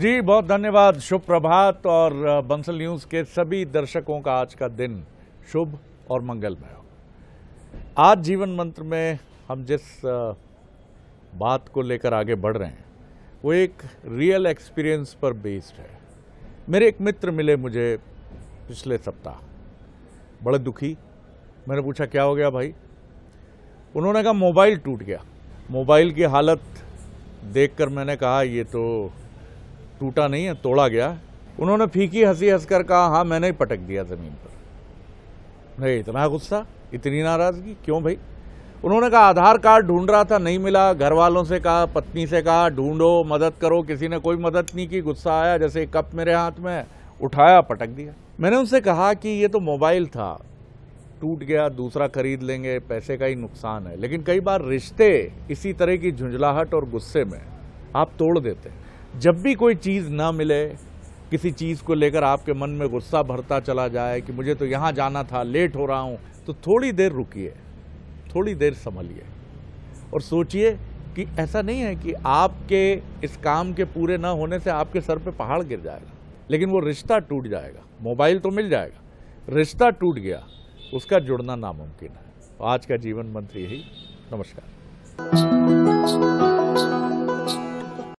जी बहुत धन्यवाद शुभ प्रभात और बंसल न्यूज़ के सभी दर्शकों का आज का दिन शुभ और मंगलमय हो आज जीवन मंत्र में हम जिस बात को लेकर आगे बढ़ रहे हैं वो एक रियल एक्सपीरियंस पर बेस्ड है मेरे एक मित्र मिले मुझे पिछले सप्ताह बड़े दुखी मैंने पूछा क्या हो गया भाई उन्होंने कहा मोबाइल टूट गया मोबाइल की हालत देखकर मैंने कहा ये तो टूटा नहीं है तोड़ा गया उन्होंने फीकी हंसी हंसकर कहा हाँ मैंने ही पटक दिया ज़मीन पर नहीं इतना गुस्सा इतनी नाराज़गी क्यों भाई उन्होंने कहा आधार कार्ड ढूंढ रहा था नहीं मिला घर वालों से कहा पत्नी से कहा ढूंढो मदद करो किसी ने कोई मदद नहीं की गुस्सा आया जैसे कप मेरे हाथ में उठाया पटक दिया मैंने उनसे कहा कि ये तो मोबाइल था टूट गया दूसरा खरीद लेंगे पैसे का ही नुकसान है लेकिन कई बार रिश्ते इसी तरह की झुंझलाहट और गुस्से में आप तोड़ देते हैं जब भी कोई चीज़ ना मिले किसी चीज़ को लेकर आपके मन में गुस्सा भरता चला जाए कि मुझे तो यहाँ जाना था लेट हो रहा हूँ तो थोड़ी देर रुकिए थोड़ी देर संभलिए और सोचिए कि ऐसा नहीं है कि आपके इस काम के पूरे ना होने से आपके सर पे पहाड़ गिर जाएगा लेकिन वो रिश्ता टूट जाएगा मोबाइल तो मिल जाएगा रिश्ता टूट गया उसका जुड़ना नामुमकिन है आज का जीवन मंत्र यही नमस्कार